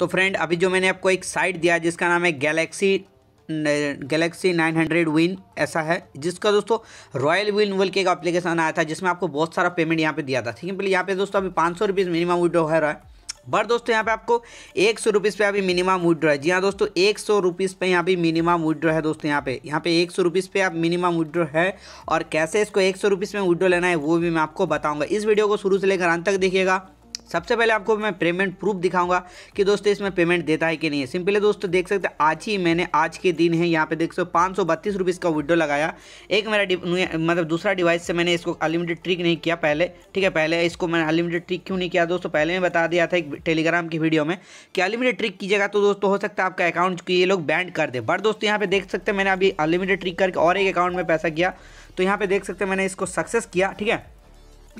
तो फ्रेंड अभी जो मैंने आपको एक साइट दिया जिसका नाम है गैलेक्सी गैलेक्सी 900 विन ऐसा है जिसका दोस्तों रॉयल विन वर्ल्ड के एक अप्लीकेशन आया था जिसमें आपको बहुत सारा पेमेंट यहाँ पे दिया था ठीक है पहले यहाँ पे दोस्तों अभी पाँच सौ मिनिमम विड्रो है रहा है बट दोस्तों यहाँ पे आपको एक सौ रुपीज़ पर अभी मिनिमम विड्रो है जी हाँ दोस्तों एक सौ रुपीज़ पर यहाँ पे मिनिमम विड्रो है दोस्तों यहाँ पे यहाँ पे एक सौ रुपीज़ पे आप मिनिमम विड्रो है और कैसे इसको एक सौ रुपीज़ में विड्रो लेना है वो भी मैं आपको बताऊँगा इस वीडियो को शुरू से लेकर अंत तक देखिएगा सबसे पहले आपको मैं पेमेंट प्रूफ दिखाऊंगा कि दोस्तों इसमें पेमेंट देता है कि नहीं है सिंपली दोस्तों देख सकते आज ही मैंने आज के दिन है यहाँ पे देख सकते पाँच सौ बत्तीस रुपीज़ का विडो लगाया एक मेरा मतलब दूसरा डिवाइस से मैंने इसको अनलिमिटेड ट्रिक नहीं किया पहले ठीक है पहले इसको मैंने अनलिमिटेड ट्रिक क्यों नहीं किया दोस्तों पहले मैं बता दिया था एक टेलीग्राम की वीडियो में कि अनलिमिटेड ट्रिक कीजिएगा तो दोस्तों हो सकता है आपका अकाउंट ये लोग बैंड कर दे बट दोस्तों यहाँ पे देख सकते हैं मैंने अभी अनलिमिटेड ट्रिक करके और एक अकाउंट में पैसा किया तो यहाँ पे देख सकते हैं मैंने इसको सक्सेस किया ठीक है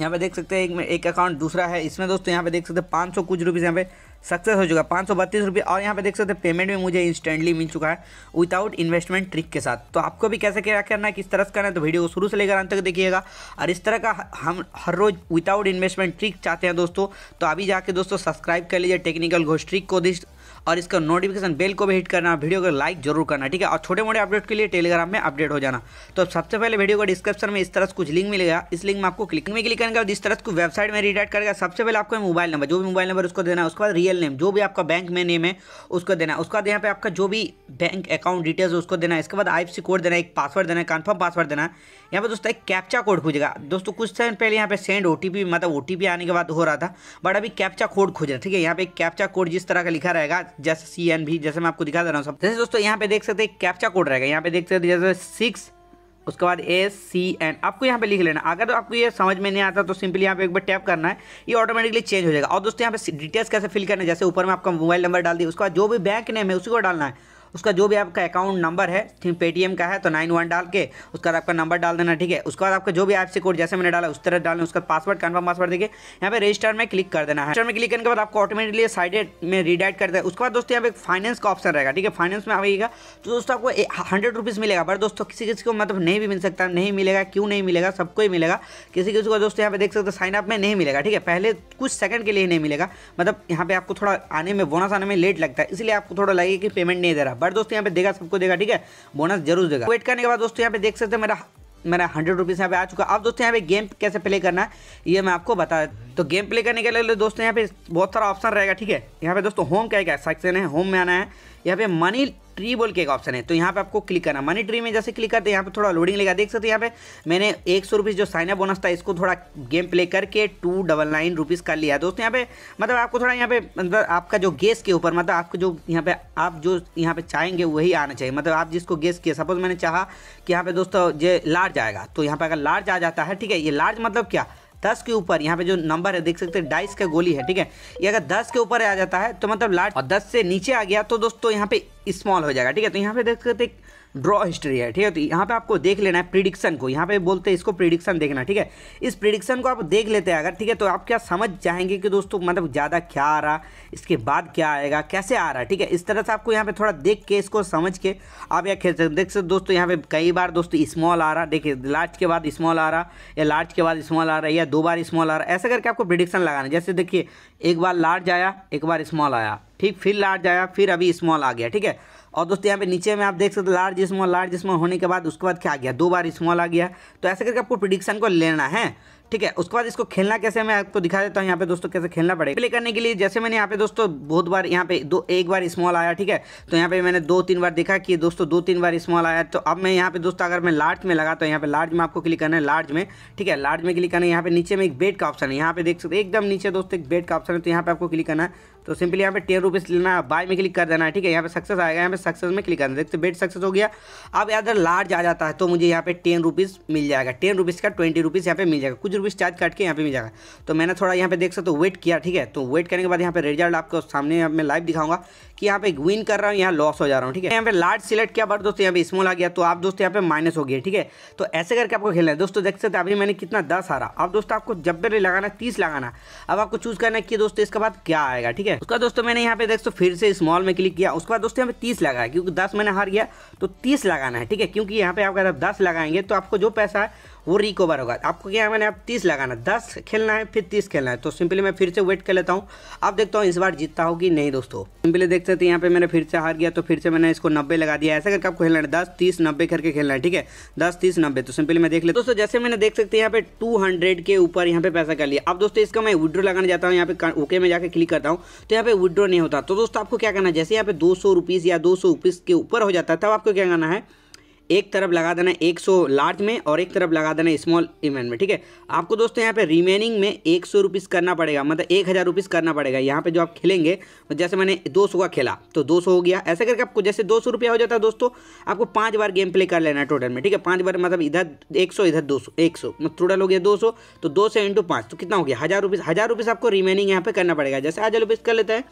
यहाँ पे देख सकते हैं एक एक अकाउंट दूसरा है इसमें दोस्तों यहाँ पे देख सकते हैं पाँच सौ कुछ रुपीज़ यहाँ पे सक्सेस हो चुका है पाँच सौ बत्तीस रुपये और यहाँ पे देख सकते हैं पेमेंट भी मुझे इंस्टेंटली मिल चुका है विदाउट इन्वेस्टमेंट ट्रिक के साथ तो आपको भी कैसे क्या करना है किस तरह से करना है तो वीडियो को शुरू से लेकर अंत तक देखिएगा और इस तरह का हम हर रोज़ विदाउट इन्वेस्टमेंट ट्रिक चाहते हैं दोस्तों तो अभी जाके दोस्तों सब्सक्राइब कर लीजिए टेक्निकल घोष ट्रिक को दिस और इसका नोटिफिकेशन बेल को भी हिट करना वीडियो को लाइक जरूर करना ठीक है और छोटे मोटे अपडेट के लिए टेलीग्राम में अपडेट हो जाना तो सबसे पहले वीडियो को डिस्क्रिप्शन में इस तरह से कुछ लिंक मिलेगा इस लिंक में आपको क्लिक में क्लिक करेंगे और इस तरह को वेबसाइट में रिडाइट करेगा सबसे पहले आपको मोबाइल नंबर जो भी मोबाइल नंबर उसको देना है उसके बाद रियल नेम जो भी आपका बैंक में नेम है उसको देना है उसके बाद यहाँ पे आपका जो भी बैंक अकाउंट डिटेल्स उसको देना है इसके बाद सी कोड देना एक पासवर्ड देना है कन्फर्म पासवर्ड देना है यहाँ पर दोस्तों एक कैप्चा कोड खुजेगा दोस्तों कुछ टाइम पहले यहाँ पे सेंड ओ मतलब ओ आने के बाद हो रहा था बट अभी कैप्चा कोड खुज रहा ठीक है यहाँ पे कैप्चा कोड जिस तरह का लिखा रहेगा जैसे सी एन भी जैसे मैं आपको दिखा दे रहा हूँ सब जैसे दोस्तों यहाँ पे देख सकते हैं कैप्चा कोड रहेगा यहाँ पे देख सकते जैसे सिक्स उसके बाद ए सी एन आपको यहाँ पे लिख लेना अगर तो आपको ये समझ में नहीं आता तो सिंपली यहाँ पे एक बार टैप करना है ये ऑटोमेटिकली चेंज हो जाएगा और दोस्तों यहाँ पे डिटेल्स कैसे फिल करना है जैसे ऊपर में आपका मोबाइल नंबर डाल दिया उसके बाद जो भी बैंक नेम है उसी को डालना है उसका जो भी आपका अकाउंट नंबर है थीम पेटीएम का है तो नाइन वन डाल के उसका आपका नंबर डाल देना ठीक है उसके बाद आपका जो भी आपसे कोड जैसे मैंने डाला उस तरह डालना उसका पासवर्ड कन्फर्म पासवर्ड देखिए यहाँ पे रजिस्टर में क्लिक कर देना है रजिस्टर में क्लिक करने के बाद आपको ऑटोमेटिकली साइड में रीडाइट कर देना उसके बाद दोस्तों यहाँ पे फाइनेंस का ऑप्शन रहेगा ठीक है फाइनेंस में आएगा तो दोस्तों आपको हंड्रेड रुपीज़ मिलेगा बट दोस्तों किसी किसी को मतलब नहीं भी मिल सकता नहीं मिलेगा क्यों नहीं मिलेगा सबको ही मिलेगा किसी किसी को दोस्तों यहाँ पे देख सकते साइन अप में नहीं मिलेगा ठीक है पहले कुछ सेकंड के लिए नहीं मिलेगा मतलब यहाँ पे आपको थोड़ा आने में बोनस आने में लेट लगता है इसलिए आपको थोड़ा लगेगा कि पेमेंट नहीं दे रहा बट दोस्तों यहाँ पे देगा सबको देगा ठीक है बोनस जरूर देगा वेट करने के बाद दोस्तों यहाँ पे देख सकते मेरा मेरा हंड्रेड रुपीज़ यहाँ पे आ चुका अब दोस्तों यहाँ पे गेम कैसे प्ले करना है ये मैं आपको बता तो गेम प्ले करने के लिए दोस्तों यहाँ पे बहुत सारा ऑप्शन रहेगा ठीक है यहाँ पे दोस्तों होम क्या क्या सेक्शन है होम में आना है यहाँ पे मनी ट्री बोल के एक ऑप्शन है तो यहाँ पे आपको क्लिक करना मनी ट्री में जैसे क्लिक करते हैं यहाँ पे थोड़ा लोडिंग लेगा देख सकते हैं यहाँ पे मैंने एक सौ रुपीज़ जो साइना बोनस था इसको थोड़ा गेम प्ले करके टू डबल नाइन रुपीज़ कर लिया दोस्तों यहाँ पे मतलब आपको थोड़ा यहाँ पे मतलब आपका जो गेस के ऊपर मतलब आपको जो यहाँ पे आप जो यहाँ पे चाहेंगे वही आना चाहिए मतलब आप जिसको गेस किया सपोज मैंने चाहा कि यहाँ पे दोस्तों ये लार्ज आएगा तो यहाँ पे अगर लार्ज आ जाता है ठीक है ये लार्ज मतलब क्या दस के ऊपर यहाँ पे जो नंबर है देख सकते हैं डाइस का गोली है ठीक है ये अगर दस के ऊपर आ जाता है तो मतलब लार्ज और दस से नीचे आ गया तो दोस्तों यहाँ पे स्मॉल हो जाएगा ठीक है तो यहाँ पे देख सकते ड्रॉ हिस्ट्री है ठीक है तो यहाँ पे आपको देख लेना है प्रिडिक्शन को यहाँ पे बोलते हैं इसको प्रिडिक्शन देखना ठीक है इस प्रिडिक्शन को आप देख लेते हैं अगर ठीक है तो आप क्या समझ जाएंगे कि दोस्तों मतलब ज़्यादा क्या आ रहा इसके बाद क्या आएगा कैसे आ रहा ठीक है इस तरह से आपको यहाँ पर थोड़ा देख के इसको समझ के आप यहाँ खेल सकते देख सकते दोस्तों यहाँ पर कई बार दोस्तों स्मॉल आ रहा देखिए लार्ज के बाद स्मॉल आ रहा या लार्ज के बाद स्मॉल आ रहा या दो बार स्मॉल आ रहा ऐसा करके आपको प्रिडिक्शन लगाना जैसे देखिए एक बार लार्ज आया एक बार स्मॉल आया ठीक फिर लार्ज आया फिर अभी स्मॉल आ गया ठीक है और दोस्तों यहाँ पे नीचे में आप देख सकते हो लार्ज स्मॉल लार्ज स्मॉल होने के बाद उसके बाद क्या आ गया दो बार स्मॉल आ गया तो ऐसे करके आपको प्रिडिक्शन को लेना है ठीक है उसके बाद इसको खेलना कैसे मैं आपको दिखा देता हूँ यहाँ पे दोस्तों कैसे खेलना पड़ेगा प्ले करने के लिए जैसे मैंने यहाँ पे दोस्तों बहुत बार यहाँ पे दो एक बार स्मॉल आया ठीक है तो यहाँ पे मैंने दो तीन बार देखा कि दोस्तों दो तीन बार स्मॉल आया तो अब मैं यहाँ पे दोस्तों अगर मैं लार्ज में लगा तो यहाँ पे लार्ज में आपको क्लिक करना है लार्ज में ठीक है लार्ज में क्लिक करना है यहाँ पे नीचे में एक बेड का ऑप्शन है यहाँ पे देख सकते एकदम नीचे दोस्तों एक बेड का ऑप्शन है तो यहाँ पे आपको क्लिक करना है तो सिंपली यहाँ पे टेन रुपीज़ लेना बाय में क्लिक कर देना है ठीक है यहाँ पे सक्सेस आएगा यहाँ पे सक्सेस में क्लिक करना देखते बेड सक्सेस हो गया अब अगर लार्ज आ जाता है तो मुझे यहाँ पे टेन रुपीज़ मिल जाएगा टेन रुपीज़ का ट्वेंटी रुपीज़ यहाँ पे मिल जाएगा कुछ रुपीज़ चार्ज काट के यहाँ पे मिल जाएगा तो मैंने थोड़ा यहाँ पे देख सकते हो वेट किया ठीक है तो वेट करने के बाद यहाँ पे रिजल्ट आपको सामने मैं लाइव दिखाऊंगा कि यहाँ पे विन कर रहा हूँ यहाँ लॉस हो जा रहा हूँ ठीक है यहाँ पे लार्ज सिलेक्ट किया बट दोस्तों यहाँ पे स्मॉल आ गया तो आप दोस्तों यहाँ पे माइनस हो गए ठीक है तो ऐसे करके आपको खेलना है दोस्तों देख सकते अभी मैंने कितना दस हारा अब दोस्तों आपको जब भी लगाना तीस लगाना अब आपको चूज करना है कि दोस्तों इसके बाद क्या आएगा ठीक है उसका दोस्तों मैंने यहाँ पे देख सो फिर से स्मॉल में क्लिक किया उसके बाद दोस्तों यहाँ पे तीस लगाया क्योंकि दस मैंने हार गया तो तीस लगाना है ठीक है क्योंकि यहाँ पे आप अगर दस लगाएंगे तो आपको जो पैसा है वो रिकवर होगा आपको क्या है मैंने आप तीस लगाना दस खेलना है फिर तीस खेलना है तो सिंपली मैं फिर से वेट कर लेता हूँ आप देखता हूँ इस बार जीतता होगी कि नहीं दोस्तों सिंपली देख सकते यहाँ पे मैंने फिर से हार गया तो फिर से मैंने इसको नब्बे लगा दिया ऐसा करके आपको खेलना है दस तीस नब्बे करके खेलना है ठीक है दस तीस नब्बे तो सिंपली मैं देख ले दोस्तों जैसे मैंने देख सकते हैं यहाँ पे टू हंड्रेड के ऊपर यहाँ पे पैसा कर लिया अब दोस्तों इसका मैं विड्रो लगाने जाता हूँ यहाँ पे ओके में जाकर क्लिक करता हूँ तो यहाँ पे विड्रो नहीं होता तो दोस्तों आपको क्या करना है जैसे यहाँ पे दो सौ या दो सौ के ऊपर हो जाता है तब आपको क्या करना है एक तरफ लगा देना 100 लार्ज में और एक तरफ लगा देना स्मॉल इवेंट में ठीक है आपको दोस्तों यहाँ पे रिमेनिंग में एक सौ रुपीस करना पड़ेगा मतलब एक हज़ार रुपीस करना पड़ेगा यहाँ पे जो आप खेलेंगे तो जैसे मैंने दो सौ का खेला तो दो सौ हो गया ऐसा करके आपको जैसे दो सौ रुपया हो जाता है दोस्तों आपको पाँच बार गेम प्ले कर लेना है टोटल में ठीक है पाँच बार मतलब इधर एक सौ इधर दो सौ एक सौ मतलब टोटल हो गया दो सौ तो दो से इंटू पाँच तो कितना हो गया हज़ार रुपीज़ हज़ार रुपीस आपको रिमेनिंग यहाँ पे करना पड़ेगा जैसे हज़ार रुपीज़ कर लेते हैं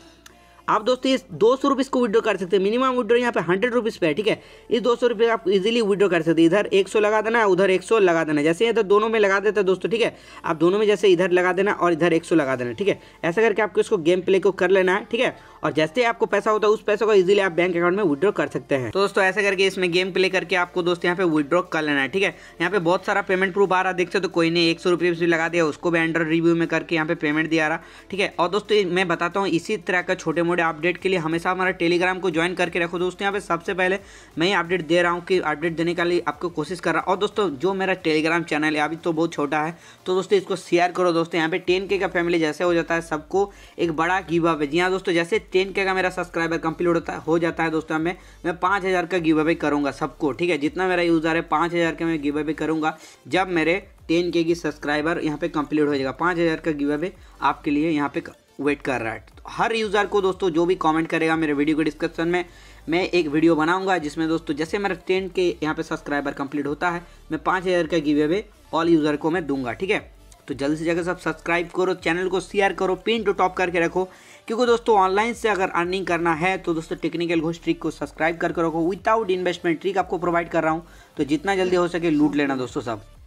आप दोस्तों ये दो सौ रुपीज़ को विड्रो कर सकते हैं मिनिमम विड्रो यहाँ पे हंड्रेड रुपीज़ पे है ठीक है इस दो सौ रुपये आप इजीली विड्रॉ कर सकते हैं इधर एक सौ लगा देना उधर एक सौ लगा देना जैसे इधर दोनों में लगा देता है दोस्तों ठीक है आप दोनों में जैसे इधर लगा देना और इधर एक सौ लगा देना ठीक है ऐसा करके आपको इसको गेम प्ले को कर लेना है ठीक है और जैसे आपको पैसा होता है उस पैसे को इजिली आप बैंक अकाउंट में विड्रो कर सकते हैं तो दोस्तों ऐसे करके इसमें गेम प्ले करके आपको दोस्तों यहाँ पे विड्रो कर लेना है ठीक है यहाँ पे बहुत सारा पेमेंट प्रूफ आ रहा देख सकते तो कोई ने एक सौ रुपये भी लगा दिया उसको भी एंड्रॉइड रिव्यू में करके यहाँ पे पेमेंट दिया रहा ठीक है और दोस्तों मैं बताता हूँ इसी तरह का छोटे मोटे बड़े अपडेट के लिए हमेशा हमारा टेलीग्राम को ज्वाइन करके रखो दोस्तों यहाँ पे सबसे पहले मैं ही अपडेट दे रहा हूँ कि अपडेट देने के लिए आपको कोशिश कर रहा हूँ और दोस्तों जो मेरा टेलीग्राम चैनल है अभी तो बहुत छोटा है तो दोस्तों इसको शेयर करो दोस्तों यहाँ पे टेन के का फैमिली जैसे हो जाता है सबको एक बड़ा गिव अप है जी हाँ दोस्तों जैसे टेन के का मेरा सब्सक्राइबर कंप्लीट होता है हो जाता है दोस्तों हमें मैं पाँच हज़ार का गिव अवे करूँगा सबको ठीक है जितना मेरा यूज़र है पाँच हज़ार का मैं गिव अवे करूँगा जब मेरे टेन के की सब्सक्राइबर यहाँ पे कंप्लीट हो जाएगा पाँच हज़ार का गिव अवे आपके लिए यहाँ पे वेट कर रहा है तो हर यूज़र को दोस्तों जो भी कमेंट करेगा मेरे वीडियो के डिस्क्रिप्शन में मैं एक वीडियो बनाऊंगा जिसमें दोस्तों जैसे मेरा टेन के यहाँ पे सब्सक्राइबर कंप्लीट होता है मैं पाँच हज़ार का गिवे वे ऑल यूज़र को मैं दूंगा ठीक है तो जल्द से जल्द सब सब्सक्राइब करो चैनल को शेयर करो पिन टू टॉप करके रखो क्योंकि दोस्तों ऑनलाइन से अगर अर्निंग करना है तो दोस्तों टेक्निकल घोष ट्रिक को सब्सक्राइब करके रखो विदाउट इन्वेस्टमेंट ट्रिक आपको प्रोवाइड कर रहा हूँ तो जितना जल्दी हो सके लूट लेना दोस्तों सब